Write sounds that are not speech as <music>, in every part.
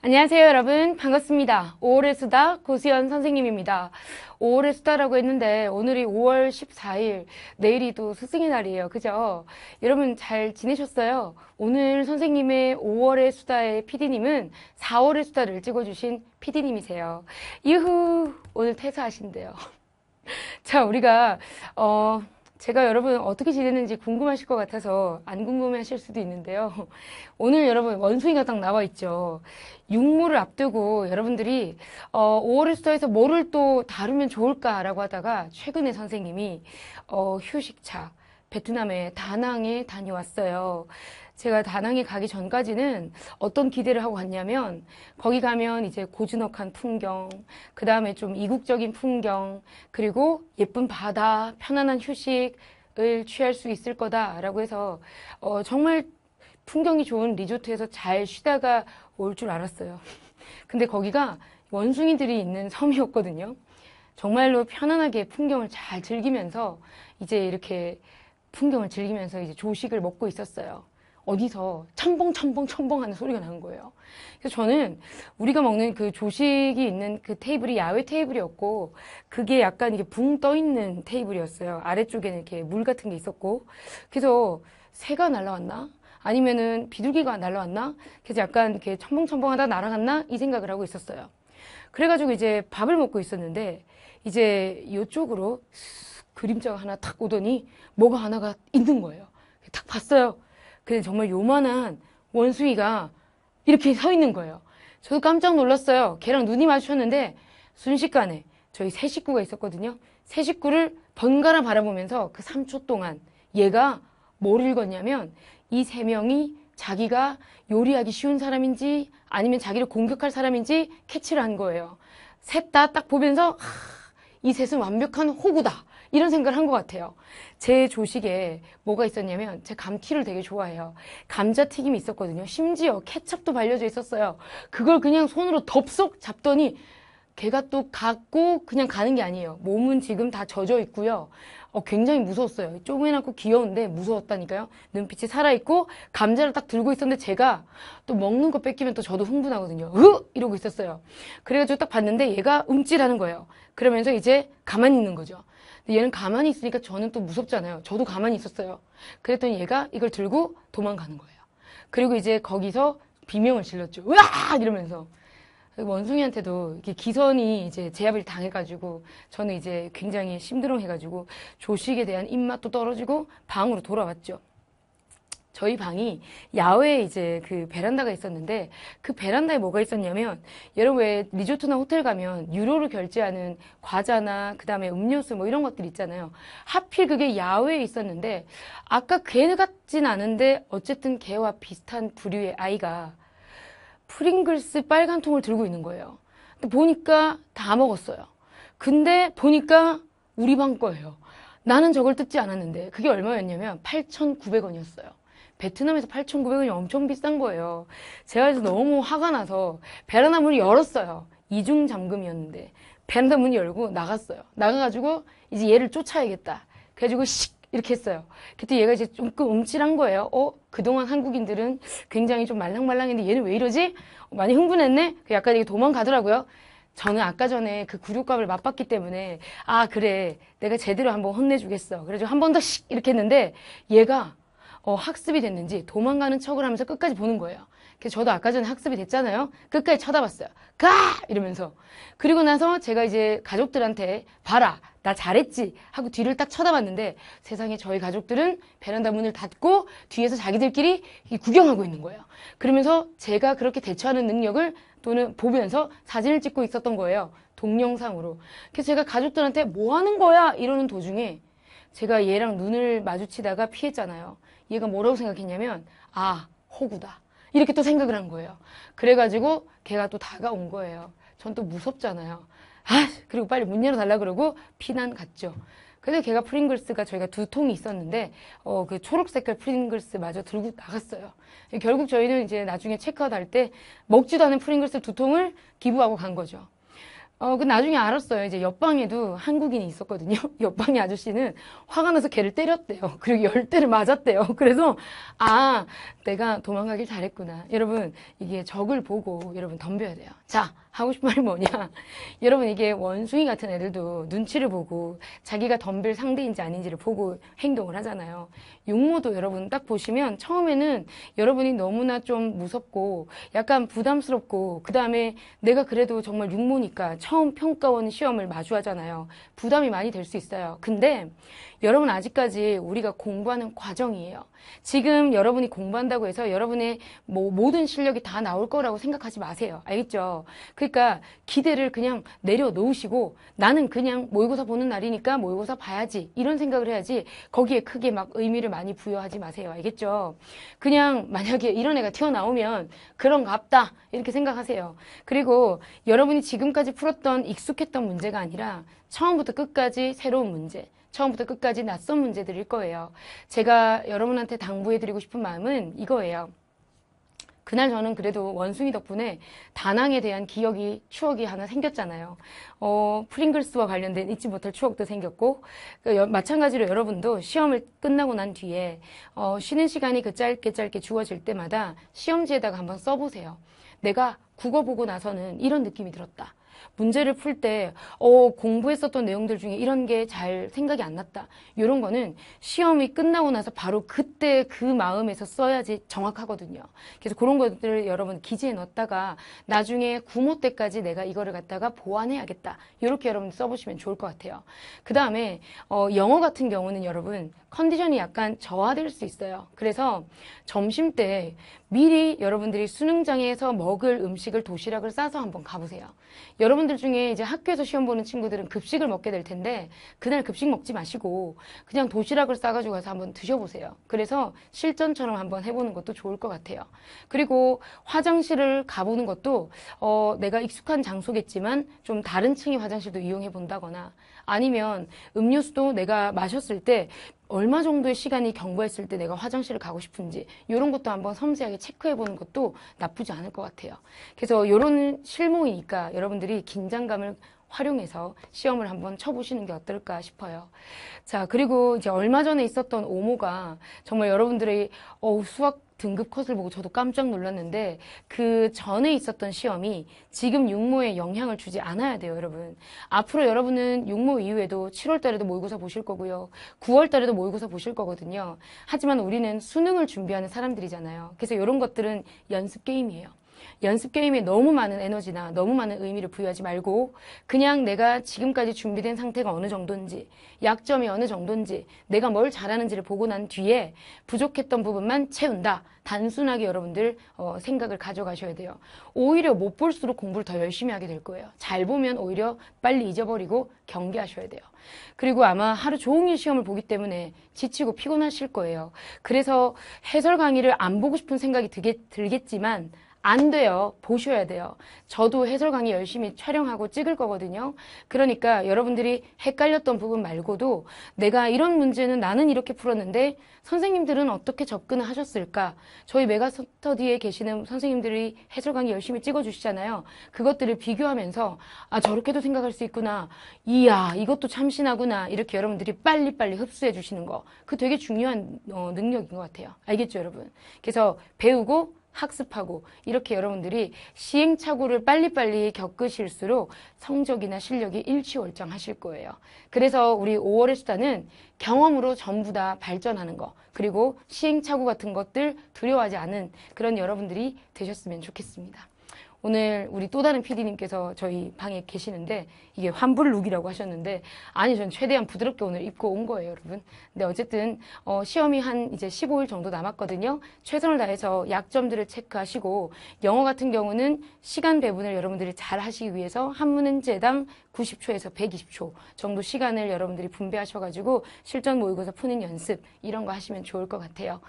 안녕하세요 여러분 반갑습니다 5월의 수다 고수연 선생님입니다 5월의 수다라고 했는데 오늘이 5월 14일 내일이 또 스승의 날이에요 그죠 여러분 잘 지내셨어요 오늘 선생님의 5월의 수다의 피디님은 4월의 수다를 찍어주신 피디님이세요 이후 오늘 퇴사하신대요 <laughs> 자 우리가 어 제가 여러분 어떻게 지내는지 궁금하실 것 같아서 안 궁금해하실 수도 있는데요. <laughs> 오늘 여러분 원숭이가 딱 나와 있죠. 육모를 앞두고 여러분들이 어, 5월의 수다에서 뭐를 또 다루면 좋을까라고 하다가 최근에 선생님이 어, 휴식차, 베트남의 다낭에 다녀왔어요. 제가 다낭에 가기 전까지는 어떤 기대를 하고 갔냐면 거기 가면 이제 고즈넉한 풍경, 그 다음에 좀 이국적인 풍경, 그리고 예쁜 바다, 편안한 휴식을 취할 수 있을 거다라고 해서 어, 정말 풍경이 좋은 리조트에서 잘 쉬다가 올 줄 알았어요. 근데 거기가 원숭이들이 있는 섬이었거든요. 정말로 편안하게 풍경을 잘 즐기면서 이제 이렇게 풍경을 즐기면서 이제 조식을 먹고 있었어요. 어디서 첨벙 첨벙 첨벙 하는 소리가 나는 거예요. 그래서 저는 우리가 먹는 그 조식이 있는 그 테이블이 야외 테이블이었고 그게 약간 이게 붕 떠 있는 테이블이었어요. 아래쪽에는 이렇게 물 같은 게 있었고 그래서 새가 날라왔나? 아니면은 비둘기가 날라왔나? 그래서 약간 이렇게 첨벙첨벙하다 날아갔나? 이 생각을 하고 있었어요. 그래가지고 이제 밥을 먹고 있었는데 이제 이쪽으로 그림자가 하나 탁 오더니 뭐가 하나가 있는 거예요. 딱 봤어요. 근데 정말 요만한 원숭이가 이렇게 서 있는 거예요. 저도 깜짝 놀랐어요. 걔랑 눈이 마주쳤는데 순식간에 저희 세 식구가 있었거든요. 세 식구를 번갈아 바라보면서 그 3초 동안 얘가 뭘 읽었냐면 이 세 명이 자기가 요리하기 쉬운 사람인지 아니면 자기를 공격할 사람인지 캐치를 한 거예요. 셋 다 딱 보면서 하, 이 셋은 완벽한 호구다. 이런 생각을 한 것 같아요. 제 조식에 뭐가 있었냐면 제 감튀를 되게 좋아해요. 감자튀김이 있었거든요. 심지어 케첩도 발려져 있었어요. 그걸 그냥 손으로 덥석 잡더니 걔가 또 갖고 그냥 가는 게 아니에요. 몸은 지금 다 젖어 있고요. 어, 굉장히 무서웠어요. 조그맣고 귀여운데 무서웠다니까요. 눈빛이 살아있고 감자를 딱 들고 있었는데 제가 또 먹는 거 뺏기면 또 저도 흥분하거든요. 으! 이러고 있었어요. 그래가지고 딱 봤는데 얘가 움찔하는 거예요. 그러면서 이제 가만히 있는 거죠. 얘는 가만히 있으니까 저는 또 무섭잖아요. 저도 가만히 있었어요. 그랬더니 얘가 이걸 들고 도망가는 거예요. 그리고 이제 거기서 비명을 질렀죠. 으악! 이러면서. 원숭이한테도 이렇게 기선이 이제 제압을 당해가지고 저는 이제 굉장히 심드렁해가지고 조식에 대한 입맛도 떨어지고 방으로 돌아왔죠. 저희 방이 야외에 이제 그 베란다가 있었는데 그 베란다에 뭐가 있었냐면 여러분 왜 리조트나 호텔 가면 유료로 결제하는 과자나 그 다음에 음료수 뭐 이런 것들 있잖아요. 하필 그게 야외에 있었는데 아까 개 같진 않은데 어쨌든 개와 비슷한 부류의 아이가 프링글스 빨간 통을 들고 있는 거예요. 보니까 다 먹었어요. 근데 보니까 우리 방 거예요. 나는 저걸 뜯지 않았는데 그게 얼마였냐면 8,900원이었어요. 베트남에서 8,900원이 엄청 비싼 거예요. 제가 그래서 너무 화가 나서 베란다 문을 열었어요. 이중 잠금이었는데 베란다 문 열고 나갔어요. 나가가지고 이제 얘를 쫓아야겠다. 그래가지고 씩 이렇게 했어요. 그때 얘가 이제 조금 움찔한 거예요. 어? 그동안 한국인들은 굉장히 좀 말랑말랑했는데 얘는 왜 이러지? 어, 많이 흥분했네? 그 약간 이게 도망가더라고요. 저는 아까 전에 그 구류값을 맛봤기 때문에 아 그래 내가 제대로 한번 혼내주겠어. 그래가지고한 번더씩 이렇게 했는데 얘가 어, 학습이 됐는지 도망가는 척을 하면서 끝까지 보는 거예요. 그래서 저도 아까 전에 학습이 됐잖아요. 끝까지 쳐다봤어요. 가! 이러면서. 그리고 나서 제가 이제 가족들한테 봐라. 나 잘했지. 하고 뒤를 딱 쳐다봤는데 세상에 저희 가족들은 베란다 문을 닫고 뒤에서 자기들끼리 구경하고 있는 거예요. 그러면서 제가 그렇게 대처하는 능력을 또는 보면서 사진을 찍고 있었던 거예요. 동영상으로. 그래서 제가 가족들한테 뭐 하는 거야? 이러는 도중에 제가 얘랑 눈을 마주치다가 피했잖아요. 얘가 뭐라고 생각했냐면 아 호구다 이렇게 또 생각을 한 거예요. 그래가지고 걔가 또 다가온 거예요. 전 또 무섭잖아요. 아 그리고 빨리 문 열어달라 그러고 피난 갔죠. 그래서 걔가 프링글스가 저희가 두 통이 있었는데 어 그 초록 색깔 프링글스 마저 들고 나갔어요. 결국 저희는 이제 나중에 체크아웃 할때 먹지도 않은 프링글스 두 통을 기부하고 간 거죠. 어, 그 나중에 알았어요. 이제 옆방에도 한국인이 있었거든요. <laughs> 옆방의 아저씨는 화가 나서 걔를 때렸대요. <laughs> 그리고 열대를 맞았대요. <laughs> 그래서, 아, 내가 도망가길 잘했구나. 여러분, 이게 적을 보고 여러분 덤벼야 돼요. 자, 하고 싶은 말이 뭐냐. <laughs> 여러분 이게 원숭이 같은 애들도 눈치를 보고 자기가 덤벨 상대인지 아닌지를 보고 행동을 하잖아요. 용모도 여러분 딱 보시면 처음에는 여러분이 너무나 좀 무섭고 약간 부담스럽고 그 다음에 내가 그래도 정말 육모니까 처음 평가원 시험을 마주하잖아요. 부담이 많이 될 수 있어요. 근데 여러분 아직까지 우리가 공부하는 과정이에요. 지금 여러분이 공부한다고 해서 여러분의 뭐 모든 실력이 다 나올 거라고 생각하지 마세요. 알겠죠? 그 그러니까 기대를 그냥 내려놓으시고 나는 그냥 모의고사 보는 날이니까 모의고사 봐야지 이런 생각을 해야지 거기에 크게 막 의미를 많이 부여하지 마세요. 알겠죠? 그냥 만약에 이런 애가 튀어나오면 그런갑다 이렇게 생각하세요. 그리고 여러분이 지금까지 풀었던 익숙했던 문제가 아니라 처음부터 끝까지 새로운 문제 처음부터 끝까지 낯선 문제들일 거예요. 제가 여러분한테 당부해드리고 싶은 마음은 이거예요. 그날 저는 그래도 원숭이 덕분에 다낭에 대한 기억이 추억이 하나 생겼잖아요. 어, 프링글스와 관련된 잊지 못할 추억도 생겼고 그, 마찬가지로 여러분도 시험을 끝나고 난 뒤에 어, 쉬는 시간이 그 짧게 짧게 주어질 때마다 시험지에다가 한번 써보세요. 내가 국어 보고 나서는 이런 느낌이 들었다. 문제를 풀 때 어, 공부했었던 내용들 중에 이런 게 잘 생각이 안 났다. 이런 거는 시험이 끝나고 나서 바로 그때 그 마음에서 써야지 정확하거든요. 그래서 그런 것들을 여러분 기지에 넣었다가 나중에 구모 때까지 내가 이거를 갖다가 보완해야겠다. 이렇게 여러분 써보시면 좋을 것 같아요. 그 다음에 어, 영어 같은 경우는 여러분 컨디션이 약간 저하될 수 있어요. 그래서 점심 때 미리 여러분들이 수능장에서 먹을 음식을 도시락을 싸서 한번 가보세요. 여러분들 중에 이제 학교에서 시험 보는 친구들은 급식을 먹게 될 텐데 그날 급식 먹지 마시고 그냥 도시락을 싸가지고 가서 한번 드셔보세요. 그래서 실전처럼 한번 해보는 것도 좋을 것 같아요. 그리고 화장실을 가보는 것도 어, 내가 익숙한 장소겠지만 좀 다른 층의 화장실도 이용해 본다거나 아니면 음료수도 내가 마셨을 때 얼마 정도의 시간이 경과했을 때 내가 화장실을 가고 싶은지 이런 것도 한번 섬세하게 체크해 보는 것도 나쁘지 않을 것 같아요. 그래서 이런 실무이니까 여러분들이 긴장감을 활용해서 시험을 한번 쳐보시는 게 어떨까 싶어요. 자, 그리고 이제 얼마 전에 있었던 오모가 정말 여러분들의 어 수학 등급 컷을 보고 저도 깜짝 놀랐는데 그 전에 있었던 시험이 지금 육모에 영향을 주지 않아야 돼요, 여러분. 앞으로 여러분은 육모 이후에도 7월 달에도 모의고사 보실 거고요. 9월 달에도 모의고사 보실 거거든요. 하지만 우리는 수능을 준비하는 사람들이잖아요. 그래서 이런 것들은 연습 게임이에요. 연습 게임에 너무 많은 에너지나 너무 많은 의미를 부여하지 말고 그냥 내가 지금까지 준비된 상태가 어느 정도인지 약점이 어느 정도인지 내가 뭘 잘하는지를 보고 난 뒤에 부족했던 부분만 채운다. 단순하게 여러분들 어, 생각을 가져가셔야 돼요. 오히려 못 볼수록 공부를 더 열심히 하게 될 거예요. 잘 보면 오히려 빨리 잊어버리고 경계하셔야 돼요. 그리고 아마 하루 종일 시험을 보기 때문에 지치고 피곤하실 거예요. 그래서 해설 강의를 안 보고 싶은 생각이 들겠, 들겠지만 안 돼요. 보셔야 돼요. 저도 해설 강의 열심히 촬영하고 찍을 거거든요. 그러니까 여러분들이 헷갈렸던 부분 말고도 내가 이런 문제는 나는 이렇게 풀었는데 선생님들은 어떻게 접근을 하셨을까? 저희 메가스터디에 계시는 선생님들이 해설 강의 열심히 찍어주시잖아요. 그것들을 비교하면서 아 저렇게도 생각할 수 있구나. 이야 이것도 참신하구나. 이렇게 여러분들이 빨리빨리 흡수해 주시는 거. 그 되게 중요한 어, 능력인 것 같아요. 알겠죠 여러분? 그래서 배우고 학습하고 이렇게 여러분들이 시행착오를 빨리빨리 겪으실수록 성적이나 실력이 일취월장하실 거예요. 그래서 우리 5월의 수단은 경험으로 전부 다 발전하는 거 그리고 시행착오 같은 것들 두려워하지 않은 그런 여러분들이 되셨으면 좋겠습니다. 오늘 우리 또 다른 PD님께서 저희 방에 계시는데 이게 환불 룩이라고 하셨는데 아니 전 최대한 부드럽게 오늘 입고 온 거예요 여러분 근데 어쨌든 어, 시험이 한 이제 15일 정도 남았거든요 최선을 다해서 약점들을 체크하시고 영어 같은 경우는 시간 배분을 여러분들이 잘 하시기 위해서 한 문제당 90초에서 120초 정도 시간을 여러분들이 분배하셔가지고 실전 모의고사 푸는 연습 이런 거 하시면 좋을 것 같아요.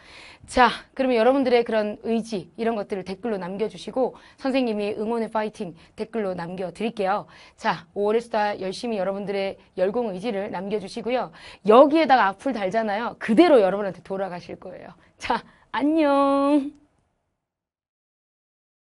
자, 그러면 여러분들의 그런 의지 이런 것들을 댓글로 남겨주시고 선생님이 응원의 파이팅 댓글로 남겨드릴게요. 자, 5월에 수다 열심히 여러분들의 열공 의지를 남겨주시고요. 여기에다가 악플 달잖아요. 그대로 여러분한테 돌아가실 거예요. 자, 안녕.